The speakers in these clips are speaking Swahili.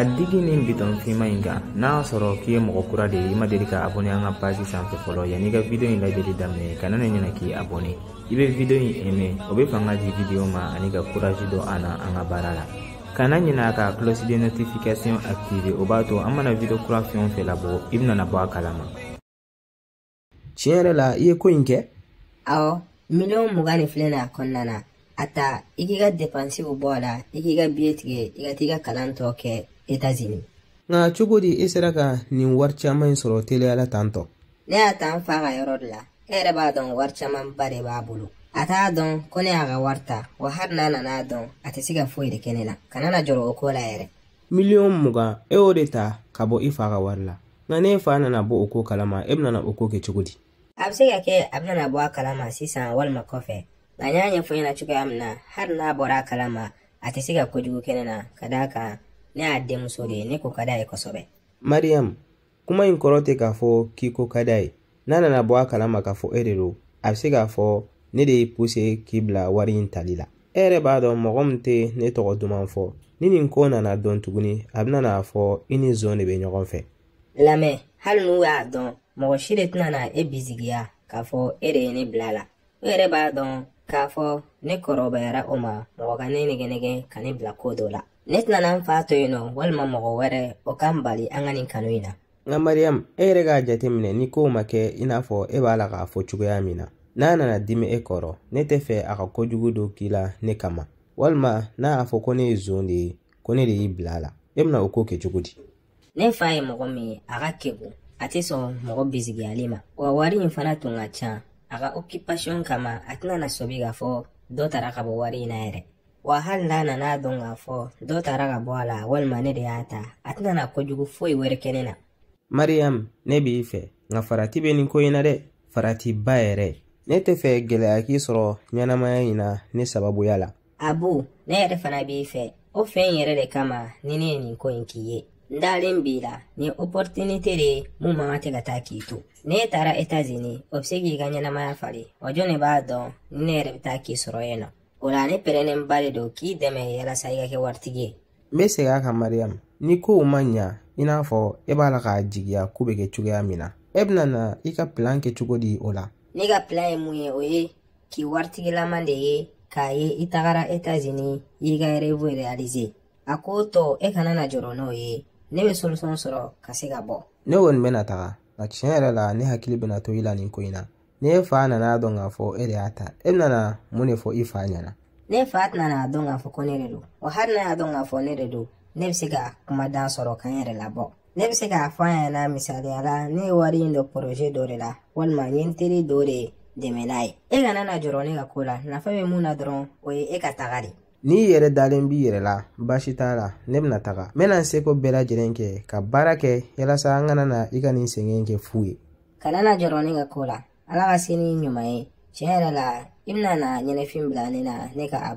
a digi ni bitɔn finma ɲi kan n'a sɔrɔ k'i ye mɔgɔ kura de ye i ma deli ka abone an ka pasi sanfɛ fɔlɔ yan'i ka video ɲi lajɛli daminɛ kana ne ɲɛna k'i abone i be video ɲi eme o be fanga di video ma ani ka kuraji dɔ an na an ka baara la kana ɲina ka closi de notification active o b'a to an mana video kura fɛn fɛ labɔ i benana bɔ a kalama tiɲɛ yɛrɛ la i ye ko ɲi kɛ awɔ miliyɔn muga ni filɛ na a na a ta i k'i ka depansiw bɔ la i k'i ka biye tigɛ i ka t'i ka kalan tɔ kɛ États-Unis. cogo di i sera ka nin wari caman in sɔrɔ teliyala tan tɔ. Ne y'a ta n fa ka yɔrɔ la, e b'a dɔn wari camanba de b'a bolo. A t'a dɔn ko ne y'a ka wari ta, wa hali n'a nan'a dɔn, a tɛ se ka foyi de kɛ ne la. Kana na jɔrɔ o ko la yɛrɛ. Miliyɔn mugan e y'o de ta ka bɔ i fa ka wari la. Nka ne fa nana bɔ o ko kalama, e bɛna o ko kɛ cogo di? A bɛ se ka kɛ a bɛna bɔ a kalama sisan walima kɔfɛ. Nka n y'a ɲɛfɔ ɲɛna cogoya min na, hali n'a bɔra a kalama, a tɛ se ka kojugu kɛ na ka d'a kan ne y'a denmuso de ye ne ko ka d'a ye kosɛbɛ mariyamu kuma in kɔrɔ tɛ k'a fɔ k'i ko ka d'a ye n'a nana bɔ a kalama k'a fɔ e de don a bɛ se k'a fɔ ne de ye puse k'i bila wari in tali la e yɛrɛ b'a dɔn mɔgɔ min tɛ ne tɔgɔ duman fɔ ni nin ko nana dɔn tuguni a bɛna n'a fɔ i ni zon de bɛ ɲɔgɔn fɛ lamɛn hali n'u y'a dɔn mɔgɔ si de tɛna na e bizigiya k'a fɔ e de ye ne bila la o e yɛrɛ b'a dɔn k'a fɔ ne kɔrɔbayara o ma mɔgɔ ka ne nɛgɛnɛgɛ ka ne bila koo dɔ la ne tɛna na n faa to yen nɔ walima mɔgɔ wɛrɛ o kan bali an ka nin kanu in na nka mariyam e yɛrɛ k'a jateminɛ ni kow ma kɛ i n'a fɔ e b'a la k'a fɔ cogoya min na n'a nana dimi e kɔrɔ ne tɛ fɛ a ka kojugu dɔ k'i la ne kama walima n'a y'a fɔ ko ne ye zon de ye ko ne de y'i bila la e bɛna o ko kɛ cogo di ne fa ye mɔgɔ min ye a ka kegun a tɛ sɔn mɔgɔ bisigiyali ma wa wari in fana tun ka can a ka okipasiyɔn kama a tɛna na sɔbi k'a fɔ dɔ tara ka bɔ wari na yɛrɛ wa hali n'a nana dɔn k'a fɔ dɔ tara ka bɔ a la walima ne de y'a ta a tɛna na kojugu foyi wɛrɛ kɛnɛ na mariyamu ne b'i fɛ nka farati be nin ko in na dɛ faratiba yɛrɛ ne tɛ fɛ gɛlɛya k'i sɔrɔ ɲɛnamaya ɲi na ne sababuya la abu ne yɛrɛ fana b'i fɛ o fɛn yɛrɛ de kama ni ne ye nin ko in k'i ye ndaalimbila ni oporinite de mun man ka tɛ ka taa k'i to ne taara etazini o be se k'i ka ɲɛnamaya fali wa jɔn ne b'a dɔn ni ne yɛrɛ be taa k'i sɔrɔ yen nɔ o la ne pɛrɛnnenba de don k'i dɛmɛ yalasa i ka kɛ waritigi ye n be seg'a ka mariyamu ni kow ma ɲa i n'a fɔ e b'a la k'a jigiya ko be kɛ cogoya min na e bena na i ka pilan kɛ cogo di o la ne ka pilan ye mun ye o ye k'i waritigilaman de ye k'a ye i tagara etazini y'i ka rɛvu realize a k'o tɔ e kana na jɔrɔ n'o ye ne bɛ solisɔn sɔrɔ ka se ka bɔ ne kɔni bɛna taga nka tiɲɛ yɛrɛ la ne hakili bɛna to i la nin ko in na ne fa nana dɔn k'a fɔ e de y'a ta e bɛna mun de fɔ i fa ɲɛna ne fa tɛna dɔn k'a fɔ ko ne de don wa hali n'a y'a dɔn k'a fɔ ne de don ne bɛ se ka kumadan sɔrɔ ka yɛrɛ labɔ ne bɛ se k'a fɔ an ɲɛna misaliya la ne ye wari in dɔ poroze dɔ de la walima n ye n teri dɔ de dɛmɛ n'a ye e kana na jɔrɔ ne ka ko la nafa bɛ mun na dɔrɔn o ye e ka taga de n'i yɛrɛ dalen b'i yɛrɛ la baasi t'a la ne bena taga n bɛna n seko bɛɛ lajɛlen kɛ ka baara kɛ yalasa an kana na i ka nin sɛgɛn kɛ fu ye kana na jɔrɔ ne ka ko la ala ka se ɲuman ye tiɲɛ yɛrɛ la i bɛna na ɲɛnɛfin bila ne na ne ka a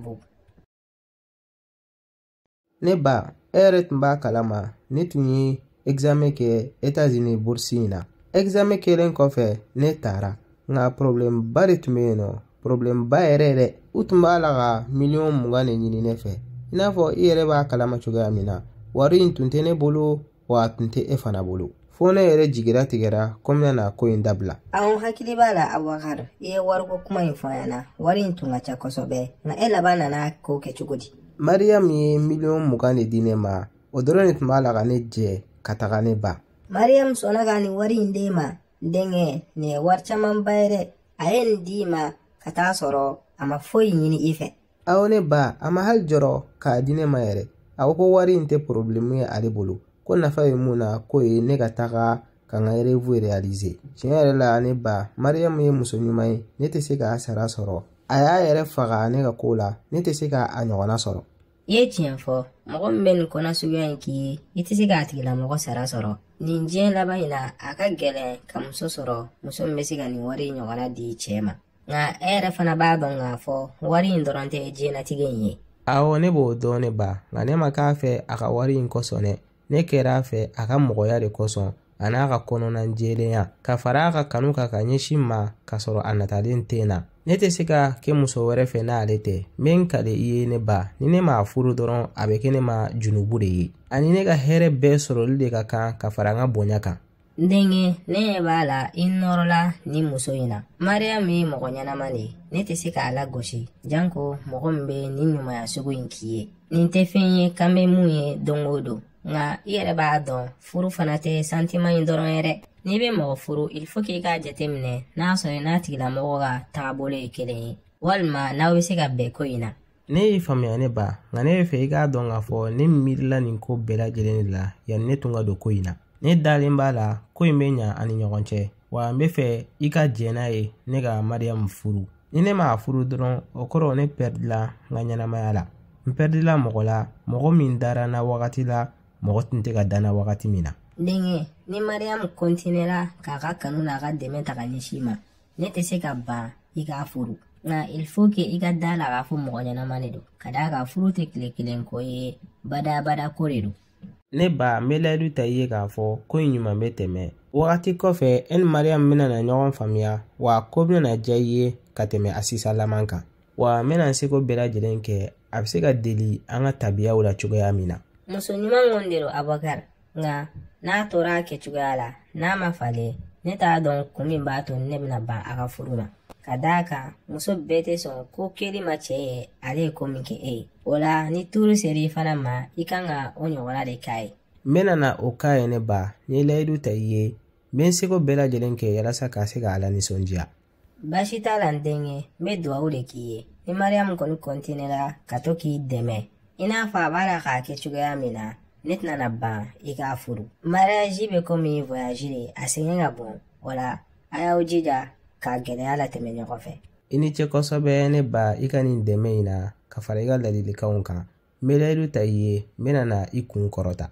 ne ba e yɛrɛ tun b'a kalama ne tun ye ɛgizamɛ kɛ etazini burusi in na ɛgizamɛ kelen kɔfɛ ne taara nka porobilɛmuba de tun bɛ yen nɔ porobilɛmuba yɛrɛ yɛrɛ u tun b'a la ka miliyɔn mugan de ɲini ne fɛ i n'a fɔ i yɛrɛ b'a kalama cogoya min na wari in tun tɛ ne bolo wa a tun tɛ e fana bolo fo ne yɛrɛ jigira tigɛra ko n ko in dabila awɔ hakili b'a la abubakar i ye wariko kuma in fɔ wari in tun ka ca kosɛbɛ nka e laban nana k'o kɛ cogo di mariyamu ye miliyɔn mugan de di ne ma o dɔrɔn de tun b'a la ka ne jɛ ka taga ne ba mariyamu sɔnna ka nin wari in d'e ma denkɛ nin ye wari camanba ye dɛ a ye nin d'i ma ka taa sɔrɔ a ma foyi ɲini i fɛ aw ne ba a ma hali jɔrɔ k'a di ne ma yɛrɛ a ko ko wari in tɛ porobilemu ye ale bolo ko nafa ye mun na ko ye ne ka taga ka n ka revu realize tiɲɛ yɛrɛ la ne ba mariyamu ye muso ɲuman ye ne tɛ se k'a sara sɔrɔ a y'a yɛrɛ faga ne ka koo la ne tɛ se k'a ɲɔgɔnna sɔrɔ i ye tiɲɛ fɔ mɔgɔ min bɛ nin kɔnɔ suguya in k'i ye i tɛ se k'a tigilamɔgɔ sara sɔrɔ nin diɲɛ laban in na a ka gɛlɛn ka muso sɔrɔ muso min bɛ se ka nin wari ɲɔgɔnna di cɛɛ ma Nka e yɛrɛ fana b'a dɔn k'a fɔ wari in dɔrɔn tɛ diɲɛnatigɛ in ye. Awɔ ne b'o dɔn ne ba nka ne ma k'a fɛ a ka wari in kɔsɔn dɛ ne kɛra a fɛ a ka mɔgɔya de kosɔn a n'a ka kɔnɔna jɛlenya ka fara a ka kanu kan ka ɲɛsin ma k'a sɔrɔ a natalen tɛ n na ne tɛ se ka kɛ muso wɛrɛ fɛ n'ale tɛ n bɛ n kale i ye ne ba ni ne m'a furu dɔrɔn a bɛ kɛ ne ma junubu de ye ani ne ka hɛrɛ bɛɛ sɔrɔli de ka kan ka fara n ka bonya kan denkɛ ne ɲɛ b'a la i nɔrɔla ni muso in na mariyamu ye mɔgɔ ɲɛnaman de ne tɛ se k'a lagosi janko mɔgɔ min be nin ɲumanya sugu in k'i ye nin tɛ fɛn ye kan bɛ mun ye don o don nka i yɛrɛ b'a dɔn furu fana tɛ santiman ɲi dɔrɔn yɛrɛ n'i be mɔgɔ furu il faut k'i k'a jɛtɛ minɛ n'a sɔrɔ n'a tigilamɔgɔ ka tagabolo ye kelen ye walima n'aw be se ka bɛn ko in na ne y'i faamuya ne ba nka ne be fɛ i k'a dɔn k'a fɔ ne miirila nin ko bɛɛ lajɛlen de la yanni ne tun ka don ko in na ne dalen b'a la ko in bɛ ɲa ani ɲɔgɔn cɛ wa n bɛ fɛ i ka jɛ n'a ye ne ka mariyamu furu ni ne m'a furu dɔrɔn o kɔrɔ ne pɛridila n ka ɲɛnamaya la n pɛridila mɔgɔ la mɔgɔ min dara na wagati la mɔgɔ tun tɛ ka da na wagati min na denkɛ ni mariyamu kɔntiniyera k'a ka kanu n'a ka dɛmɛ ta ka ɲɛsin ma ne tɛ se ka ban i k'a furu nka il faut que i ka da la k'a fɔ mɔgɔ ɲɛnama de don ka d'a kan furu tɛ tile kelen ko ye badabada ko de don ne ba n bɛ layidu ta i ye k'a fɔ ko in ɲuman bɛ tɛmɛ wagati kɔfɛ e ni mariyamu benana ɲɔgɔn faamuya wa ko benana diya i ye ka tɛmɛ asisa laman kan wa n bena n seko bɛɛ lajɛlen kɛ a be se ka deli an ka tabiyaw la cogoya min na muso ɲuman ŋon de do abakar nga n'a tora a kɛcogoya la n'a ma fale ne t'a dɔn kun min b'a to ne bena ban a ka furu ma ka daa kan muso bɛɛ tɛ sɔn ko keli ma cɛɛ ye ale ye ko min kɛ e ye o la ni turu seri fana ma i kan ka o ɲɔgɔnna de k'a ye n bena na o ka ye ne ba n ye layidu ta i ye n be n seko bɛɛ lajɛlen kɛ yalasa ka se k'a la ninsɔndiya baasi t'a la n denkɛ n be duwawu de k'i ye ni mariyamu kɔni kɔntinera ka to k'i dɛmɛ i n'a fɔ a b'a la k'a kɛ cogoya min na ne tɛnana ban i k'a furu mariyaji be komi voyaji de a sɛgɛn ka bon o la a y'aw jija k'a gɛlɛya latɛmɛ ɲɔgɔn fɛ i ni cɛ kosɛbɛ ne ba i ka nin dɛmɛ ɲi na ka fara i ka ladilikanw kan n bɛ ta i ye n na i kun kɔrɔta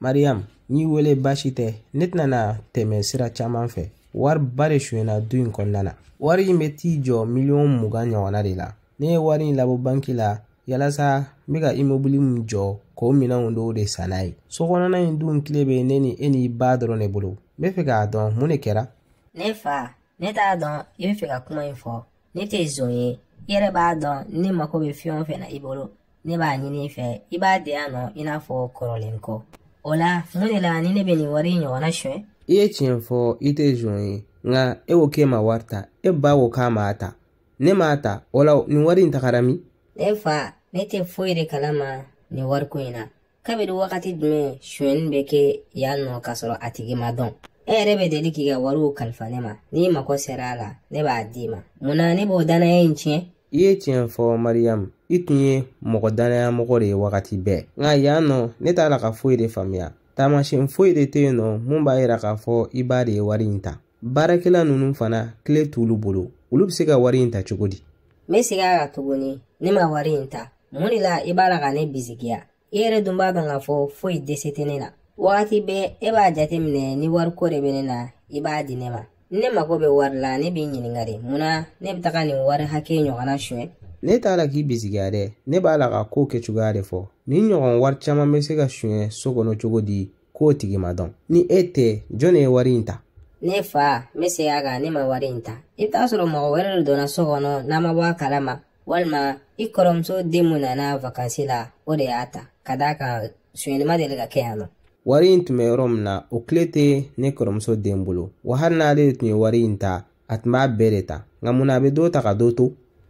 mariyamu n y'i wele baasi tɛ ne tɛna na tɛmɛ sira caman fɛ wariba de sonyɛna du in kɔnɔna na wari in bɛ t'i jɔ miliyɔn mugan ɲɔgɔnna de la ne ye wari in labɔ banki la yalasa n bɛ ka imobili min jɔ k'o minɛnw dɔw de san n'a ye so kɔnɔna in dun tile bɛ ne ni e n'i ba dɔrɔn de bolo n bɛ fɛ k'a dɔn mun de kɛra. ne fa ne t'a dɔn i bɛ fɛ ka kuma in fɔ ne tɛ zon ye i yɛrɛ b'a dɔn ni mako bɛ fɛn o fɛn na i bolo ne b'a ɲini i fɛ i b'a di yan nɔ i n'a fɔ kɔrɔlen kɔ o la mun de la ni ne bɛ nin wari ɲɔgɔnna suɲɛ. i ye tiɲɛ fɔ i tɛ zon ye nka e ko k'e ma wari ta e ba ko k'a m'a ta ne m'a ta o la nin wari in tagara min. ne fa ne tɛ foyi de kalama nin wariko in na kabini wagati jumɛn suɲɛni bɛ kɛ yan nɔ k'a sɔrɔ a tigi ma dɔn. e yɛrɛ bɛ deli k'i ka wariw kalifa ne ma n'i mago sera a la ne b'a d'i ma munna ne b'o danaya in tiɲɛ i ye tiɲɛ fɔ mariyamu i tun ye mɔgɔ dannayamɔgɔ de ye wagati bɛɛ nka yan nɔ ne t'a la ka foyi de faamuya taamasiyɛn foyi de tɛ yen nɔ mun b'a yira k'a fɔ i b'a de ye wari in ta baarakɛla ninnu fana tile t'olu bolo olu bɛ se ka wari in ta cogo di. n bɛ segin a kan tuguni ne ma wari in ta mun de la i b'a la ka ne bisigiya i yɛrɛ dun b'a dɔn k'a fɔ foyi dɛsɛ tɛ ne la wagati bɛɛ e b'a jateminɛ ni wariko de bɛ ne na i b'a di ne ma ne mago bɛ wari la ne b'i ɲininga de mun na ne bɛ taga nin wari hakɛ ɲɔgɔnna suɲɛ ne t'a la k'i bisigiya dɛ ne b'a la ka koo kɛcogoya de fɔ nin ɲɔgɔn wari caaman be se ka suɲɛ so kɔnɔ cogo di k'o tigi ma dɔn ni e tɛ jɔn ne ye wari in ta ne fa n be seya kan ne ma wari in ta i be t'a sɔrɔ mɔgɔ wɛrɛ de donna so kɔnɔ n'a ma bɔ a kala ma walima i kɔrɔmuso den nana vakansi la o de y'a ta ka daa kan suɲɛlima deli ka kɛ yan nɔ wari in tun bɛ yɔrɔ min na o kile tɛ ne kɔrɔmuso den bolo wa hali n'ale de tun ye wari in ta a tun b'a bɛɛ de ta nka munna a bɛ dɔ ta ka dɔ to.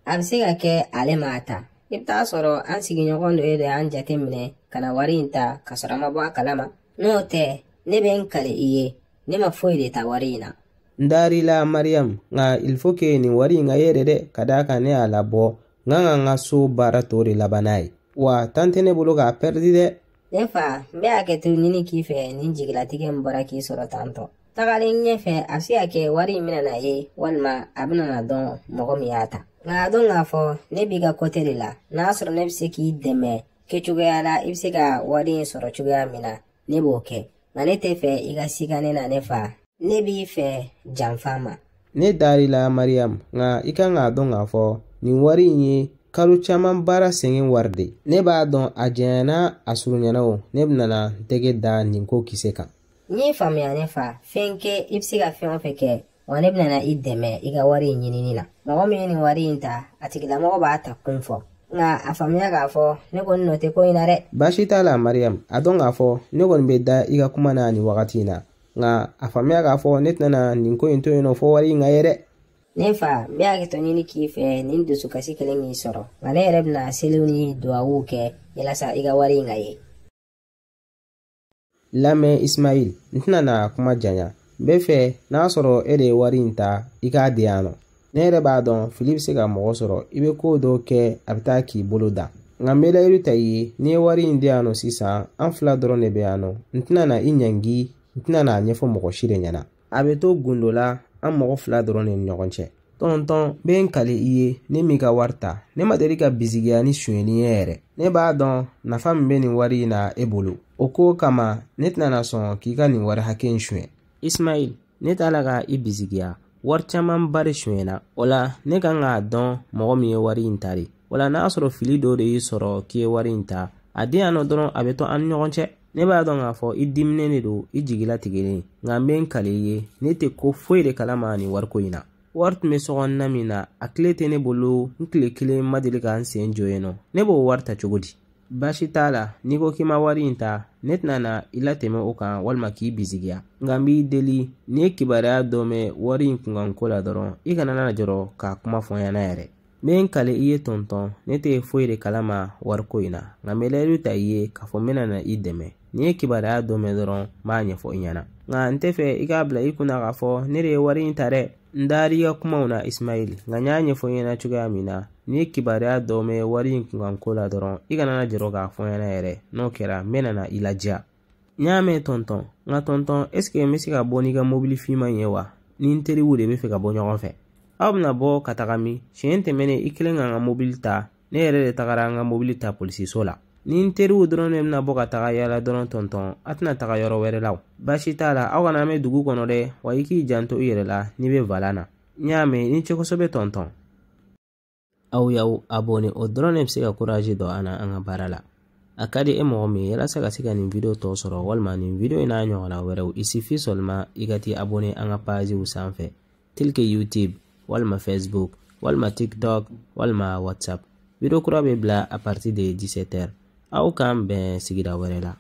a bɛ se ka kɛ ale m'a ta i bɛ taa sɔrɔ an sigiɲɔgɔn dɔ ye de an jate minɛ ka na wari in ta ka sɔrɔ a ma bɔ a kalama n'o tɛ ne bɛ n kale i ye ne ma foyi de ta wari in na. n darila mariam nka il faut que nin wari in ka ye yɛrɛ dɛ ka d'a kan ne y'a labɔ n ka kan ka so baara tɔ de laban n'a ye wa tan tɛ ne bolo k'a pɛridi dɛ ne fa n bɛ hakɛto ɲini k'i fɛ nin jigilatigɛ n bɔra k'i sɔrɔ tantɔ tagalen ɲɛfɛ a bɛ se ka kɛ wari in bɛna na ye walima a bɛna na dɔn mɔgɔ min y'a ta nka a dɔn k'a fɔ ne b'i ka kɔte de la n'a sɔrɔ ne bɛ se k'i dɛmɛ kɛcogoya la i bɛ se ka wari in sɔrɔ cogoya min na ne b'o kɛ nka ne tɛ fɛ i ka siga ne na ne fa ne b'i fɛ janfa ma ne dar'i la mariyamu nka i kan k'a dɔn k'a fɔ nin wari in ye kalo caman baara sɛgɛn wari de ne b'a dɔn a janyana a surunyana o ne benana n tɛgɛ da nin ko kisɛ kan n'i faamuya ne fa fɛn kɛ i be se ka fɛn o fɛn kɛ wa ne benana i dɛmɛ i ka wari ɲinini na mɔgɔ min ye nin wari yi ta a tigilamɔgɔ b'a ta kun fɔ nka a faamuya k'a fɔ ne kɔni nɔ tɛ ko yi na dɛ baasi t'a la mariyamu a dɔn k'a fɔ ne kɔni be da i ka kuma na nin wagati na nka a faamuya k'a fɔ ne tɛnana nin ko yi to yen nɔ fɔ wari yi ka ye dɛ ne fa n be a kɛ tɔ k'i fɛ nin dusukasi kelen k'i sɔrɔ nka ne yɛrɛ bena seliw ni duwawu kɛ yalasa i ka wari ka ye lamɛn ismail n tɛna na kuma janya n be fɛ n'a sɔrɔ e de ye wari in ta i k'a di yan nɔ ne yɛrɛ b'a dɔn fili be se ka mɔgɔ sɔrɔ i be koo dɔ kɛ a be taa k'i bolo da nka n be layiru ta i ye n'i ye wari in di yan nɔ sisan an fila dɔrɔn de be yan nɔ n tɛnana i ɲangi n tɛna ɲɛfɔ mɔgɔ si de ɲɛna a be to gundo la an mɔgɔ fila dɔrɔn de ni ɲɔgɔn cɛ tɔntɔn be n kali i ye ne m'i ka wari ta ne ma deli ka bisigiya ni ye yɛrɛ ne b'a dɔn nafa min be nin wari na e bolo o ko kama ne tɛnana sɔn k'i ka nin wari hakɛ n suɲɛ ismail ne t'a la ka i bisigiya wari caamanba de suɲɛna o la ne kan k'a dɔn mɔgɔ min ye wari n ta de o la n'a sɔrɔ fili dɔ de y'i sɔrɔ k'i ye wari n ta a di yan nɔ dɔrɔn a be to an ni ɲɔgɔn cɛ ne b'a dɔn k'a fɔ i diminen de don i jigilatigɛlen nka n bɛ n kale ye ne tɛ ko foyi de kalama nin wariko in na wari tun bɛ sɔgɔnɔna min na a tile tɛ ne bolo n tile kelen ma deli ka n sen jɔ yen nɔ ne b'o wari ta cogo di baasi t'a la n'i ko k'i ma wari in ta ne tɛna na i latɛmɛ o kan walima k'i bizigiya nka n b'i deli n'i ye kibaruya dɔ mɛn wari in kunkanko la dɔrɔn i kana na jɔrɔ k'a kuma fɔ n ɲɛna yɛrɛ n bɛ n kale i ye tɔntɔn ne tɛ foyi de kalama wariko in na nka n bɛ layidu ta i ye k'a fɔ n bɛna na i dɛmɛ nin ye kibaruya don mɛn dɔrɔn n b'a ɲɛfɔ i ɲɛna nka n tɛ fɛ i k'a bila i kunna k'a fɔ ne de ye wari in ta dɛ n dari i ka kumaw na ismail nka n y'a ɲɛfɔ ɲɛna cogoya min na n'i ye kibaruya dɔ mɛn wari in kunkanko la dɔrɔn i kana na jɔrɔ k'a fɔ ɲɛna yɛrɛ n'o kɛra n bɛna i laja n y'a mɛn tɔntɔn nka tɔntɔn ɛseke n bɛ se ka bɔ n'i ka mobili finma ye wa ni n teriw de bɛ fɛ ka bɔ ɲɔgɔn fɛ aw bɛna bɔ ka taga min siɲɛ tɛmɛnen i kelen ka n ka mobili ta ne yɛrɛ de tagara n ka mobili ta polisiso la ni n teriw dɔrɔn ne bɛna bɔ ka taga yala dɔrɔn tɔntɔn a tɛna taga yɔrɔ wɛrɛ la baasi t'a la aw kana mɛn dugu kɔnɔ dɛ wa i k'i janto i yɛrɛ la n'i bɛ valan na n y'a mɛn ni ce kosɛbɛ tɔntɔn aw y'aw abone o dɔrɔn ne bɛ se ka kurazi dɔ an na an ka baara la a ka di e mɔgɔ min yalasa ka se ka nin video tɔ sɔrɔ walima nin video in n'a ɲɔgɔnna wɛrɛw i sifi sɔlima i ka t'i abone an ka paziw sanfɛ tilke youtube walima facebook walima tiktok walima whatsapp video kura bɛ bila a partir de 17 heures Aw k'an bɛn sigida wɛrɛ la